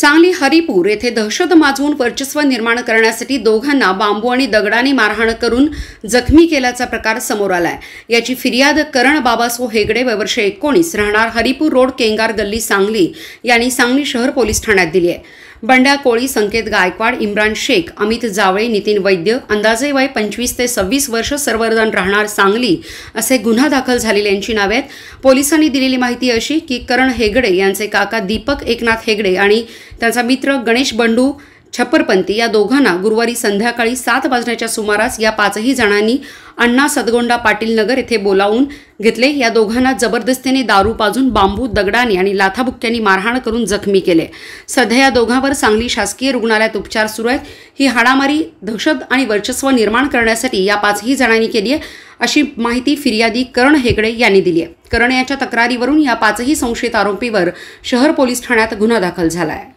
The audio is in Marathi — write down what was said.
सांगली हरिपूर येथे दहशत माजवून वर्चस्व निर्माण करण्यासाठी दोघांना बांबू आणि दगडाने मारहाण करून जखमी केल्याचा प्रकार समोर आलाय याची फिर्याद करण बाबासो हेगडे वर्ष एकोणीस राहणार हरिपूर रोड केंगार गल्ली सांगली यांनी सांगली शहर पोलीस ठाण्यात दिली आहे बंड्या कोळी संकेत गायकवाड इम्रान शेख अमित जावळे नितीन वैद्य अंदाजे वय पंचवीस ते सव्वीस वर्ष सर्वजण राहणार सांगली असे गुन्हा दाखल झालेल्यांची नावे आहेत पोलिसांनी दिलेली माहिती अशी की करण हेगडे यांचे काका दीपक एकनाथ हेगडे आणि त्यांचा मित्र गणेश बंडू छप्परपंती या दोघांना गुरुवारी संध्याकाळी सात वाजण्याच्या सुमारास या पाचही जणांनी अण्णा सदगोंडा पाटील नगर येथे बोलावून घेतले या दोघांना जबरदस्तीने दारू पाजून बांबू दगडाने आणि लाथाबुक्क्यांनी मारहाण करून जखमी केले सध्या या दोघांवर सांगली शासकीय रुग्णालयात उपचार सुरू आहेत ही हाडामारी दहशत आणि वर्चस्व निर्माण करण्यासाठी या पाचही जणांनी केली आहे अशी माहिती फिर्यादी करण हेगडे यांनी दिली आहे करण यांच्या तक्रारीवरून या पाचही संशयित आरोपीवर शहर पोलीस ठाण्यात गुन्हा दाखल झाला आहे